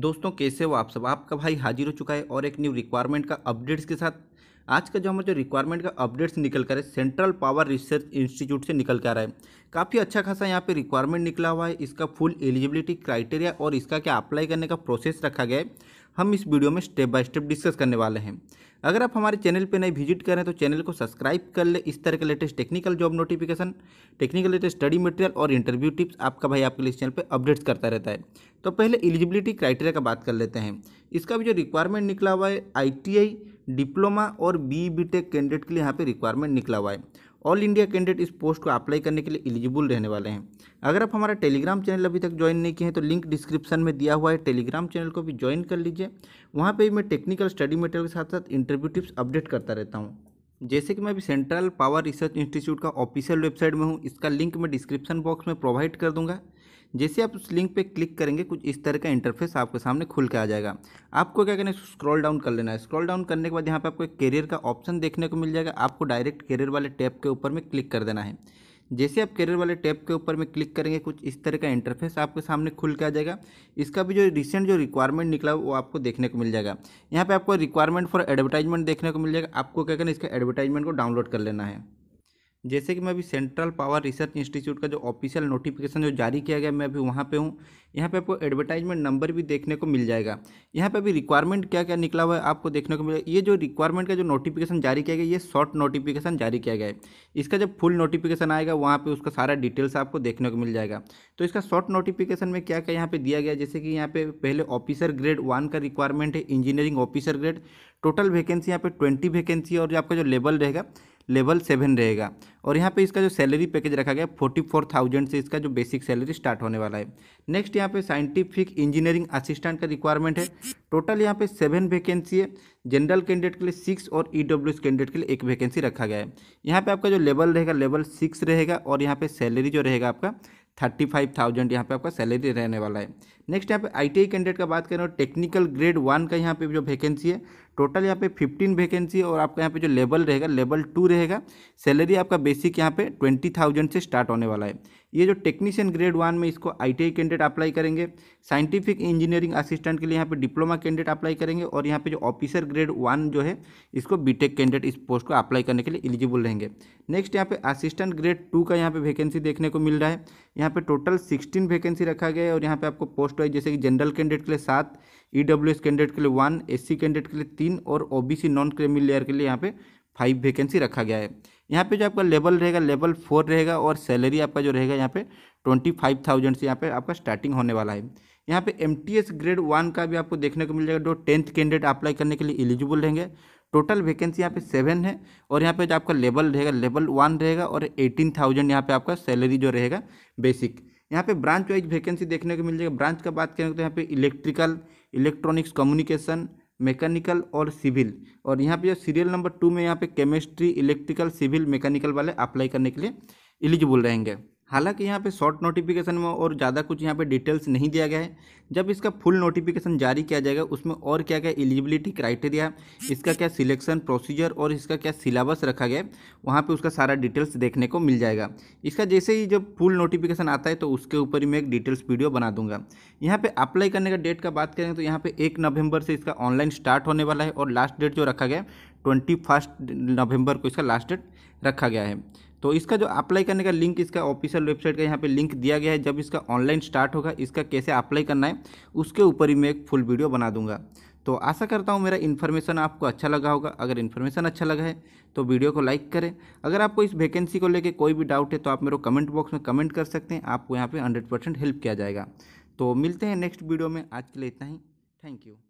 दोस्तों कैसे हो आप सब आपका भाई हाजिर हो चुका है और एक न्यू रिक्वायरमेंट का अपडेट्स के साथ आज का जो हमारा जो रिक्वायरमेंट का अपडेट्स निकल कर है सेंट्रल पावर रिसर्च इंस्टीट्यूट से निकल कर आ रहा है काफ़ी अच्छा खासा यहाँ पे रिक्वायरमेंट निकला हुआ है इसका फुल एलिजिबिलिटी क्राइटेरिया और इसका क्या अप्लाई करने का प्रोसेस रखा गया है हम इस वीडियो में स्टेप बाय स्टेप डिस्कस करने वाले हैं अगर आप हमारे चैनल पर नहीं विजिट करें तो चैनल को सब्सक्राइब कर ले इस तरह के latest technical job notification technical latest study material और इंटरव्यू टिप्स आपका भाई आपके लिए इस चैनल पर अपडेट्स करता रहता है तो पहले एलिजिबिलिटी क्राइटेरिया का बात कर लेते हैं इसका भी जो रिक्वायरमेंट निकला हुआ है आई डिप्लोमा और बी बी टेक कैंडिडेट के लिए यहाँ पे रिक्वायरमेंट निकला हुआ है ऑल इंडिया कैंडिडेट इस पोस्ट को अप्लाई करने के लिए एलिजिबल रहने वाले हैं अगर आप हमारा टेलीग्राम चैनल अभी तक ज्वाइन नहीं किए हैं तो लिंक डिस्क्रिप्शन में दिया हुआ है टेलीग्राम चैनल को भी ज्वाइन कर लीजिए वहाँ पर मैं टेक्निकल स्टडी मटेरियल के साथ साथ इंटरव्यू टिप्स अपडेट करता रहता हूँ जैसे कि मैं अभी सेंट्रल पावर रिसर्च इंस्टीट्यूट का ऑफिशियल वेबसाइट में हूँ इसका लिंक मैं डिस्क्रिप्शन बॉक्स में प्रोवाइड कर दूंगा जैसे आप उस लिंक पे क्लिक करेंगे कुछ इस तरह का इंटरफेस आपके सामने खुल के आ जाएगा आपको क्या करना है स्क्रॉल डाउन कर लेना है स्क्रॉल डाउन करने के बाद यहाँ पे आपको करियर का ऑप्शन देखने को मिल जाएगा आपको डायरेक्ट करियर वाले टैप के ऊपर में क्लिक कर देना है जैसे आप करियर वाले टैप के ऊपर में क्लिक करेंगे कुछ इस तरह का इंटरफेस आपके सामने खुल के आ जाएगा इसका भी जो रिसेंट जो रिक्वायरमेंट निकला वो आपको देखने को मिल जाएगा यहाँ पे आपको रिक्वायरमेंट फॉर एडवर्टाइजमेंट देखने को मिल जाएगा आपको क्या करना इसका एडवर्टाइजमेंट को डाउनलोड कर लेना है जैसे कि मैं अभी सेंट्रल पावर रिसर्च इंस्टीट्यूट का जो ऑफिशियल नोटिफिकेशन जो जारी किया गया मैं अभी वहाँ पे हूँ यहाँ पे आपको एडवर्टाइजमेंट नंबर भी देखने को मिल जाएगा यहाँ पे अभी रिक्वायरमेंट क्या क्या निकला हुआ है आपको देखने को मिलेगा ये जो रिक्वायरमेंट का जो नोटिफिकेशन जारी किया गया ये शॉर्ट नोटिफिकेशन जारी किया गया है इसका जब फुल नोटिफिकेशन आएगा वहाँ पर उसका सारा डिटेल्स आपको देखने को मिल जाएगा तो इसका शॉर्ट नोटिफिकेशन में क्या क्या यहाँ पर दिया गया जैसे कि यहाँ पे पहले ऑफिसर ग्रेड वन का रिक्वायरमेंट है engineering officer grade total vacancy यहाँ पे ट्वेंटी वैकेंसी और आपका जो लेवल रहेगा लेवल सेवन रहेगा और यहाँ पे इसका जो सैलरी पैकेज रखा गया फोर्टी फोर थाउजेंड से इसका जो बेसिक सैलरी स्टार्ट होने वाला है नेक्स्ट यहाँ पे साइंटिफिक इंजीनियरिंग असिस्टेंट का रिक्वायरमेंट है टोटल यहाँ पे सेवन वैकेंसी है जनरल कैंडिडेट के लिए सिक्स और ई e कैंडिडेट के लिए एक वैकेंसी रखा गया है यहाँ पर आपका जो लेवल रहेगा लेवल सिक्स रहेगा और यहाँ पर सैलरी जो रहेगा आपका थर्टी फाइव थाउजेंड यहाँ पर आपका सैलरी रहने वाला है नेक्स्ट यहाँ पे आई टी कैंडिडेट का बात करें और टेक्निकल ग्रेड वन का यहाँ पे जो वैकेंसी है टोटल यहाँ पे फिफ्टीन वैकेंसी और आपका यहाँ पे जो लेवल रहेगा लेवल टू रहेगा सैलरी आपका बेसिक यहाँ पे ट्वेंटी थाउजेंड से स्टार्ट होने वाला है ये जो टेक्नीशियन ग्रेड वन में इसको आई कैंडिडेट अप्लाई करेंगे साइंटिफिक इंजीनियरिंग असिस्टेंट के लिए यहाँ पे डिप्लोमा कैंडिडेट अप्लाई करेंगे और यहाँ पे जो ऑफिसर ग्रेड वन जो है इसको बी कैंडिडेट इस पोस्ट को अप्लाई करने के लिए एलिजिबल रहेंगे नेक्स्ट यहाँ पे असिस्टेंट ग्रेड टू का यहाँ पे वैकेंसी देखने को मिल रहा है यहाँ पे टोटल सिक्सटीन वैकेंसी रखा गया है और यहाँ पे आपको पोस्ट शिफ्ट जैसे कि जनरल कैंडिडेट के लिए सात ई डब्ल्यू एस कैंडिडेट के लिए वन एस सी कैंडिडेट के लिए तीन और O B C non creamy layer के लिए यहाँ पे फाइव वैकेंसी रखा गया है यहाँ पे जो आपका लेवल रहेगा लेवल फोर रहेगा और सैलरी आपका जो रहेगा यहाँ पे ट्वेंटी फाइव थाउजेंड से यहाँ पे आपका स्टार्टिंग होने वाला है यहाँ पे M T S grade one का भी आपको देखने को मिल जाएगा जो टेंथ कैंडिडेट अप्लाई करने के लिए एलिजिबल रहेंगे टोटल वैकेंसी यहाँ पे सेवन है और यहाँ पे जो आपका लेवल रहेगा लेवल वन रहेगा और एटीन थाउजेंड यहाँ पे आपका सैलरी जो रहेगा बेसिक यहाँ पे ब्रांच वाइज वैकेंसी देखने को मिल जाएगा ब्रांच का बात करें तो यहाँ पे इलेक्ट्रिकल इलेक्ट्रॉनिक्स कम्युनिकेशन मैकेनिकल और सिविल और यहाँ पे जो सीरियल नंबर टू में यहाँ पे केमिस्ट्री इलेक्ट्रिकल सिविल मैकेनिकल वाले अप्लाई करने के लिए एलिजिबल रहेंगे हालांकि यहाँ पे शॉर्ट नोटिफिकेशन में और ज़्यादा कुछ यहाँ पे डिटेल्स नहीं दिया गया है जब इसका फुल नोटिफिकेशन जारी किया जाएगा उसमें और क्या क्या एलिजिबिलिटी क्राइटेरिया इसका क्या सिलेक्शन प्रोसीजर और इसका क्या सिलेबस रखा गया है वहाँ पर उसका सारा डिटेल्स देखने को मिल जाएगा इसका जैसे ही जब फुल नोटिफिकेशन आता है तो उसके ऊपर ही मैं एक डिटेल्स वीडियो बना दूंगा यहाँ पर अप्लाई करने का डेट का बात करें तो यहाँ पर एक नवंबर से इसका ऑनलाइन स्टार्ट होने वाला है और लास्ट डेट जो रखा गया ट्वेंटी फर्स्ट नवंबर को इसका लास्ट डेट रखा गया है तो इसका जो अप्लाई करने का लिंक इसका ऑफिशियल वेबसाइट का यहाँ पे लिंक दिया गया है जब इसका ऑनलाइन स्टार्ट होगा इसका कैसे अप्लाई करना है उसके ऊपर ही मैं एक फुल वीडियो बना दूंगा तो आशा करता हूँ मेरा इन्फॉर्मेशन आपको अच्छा लगा होगा अगर इन्फॉर्मेशन अच्छा लगा है तो वीडियो को लाइक करें अगर आपको इस वैकेंसी को लेकर कोई भी डाउट है तो आप मेरे कमेंट बॉक्स में कमेंट कर सकते हैं आपको यहाँ पर हंड्रेड परसेंट हेल्प किया जाएगा तो मिलते हैं नेक्स्ट वीडियो में आज के लिए इतना ही थैंक यू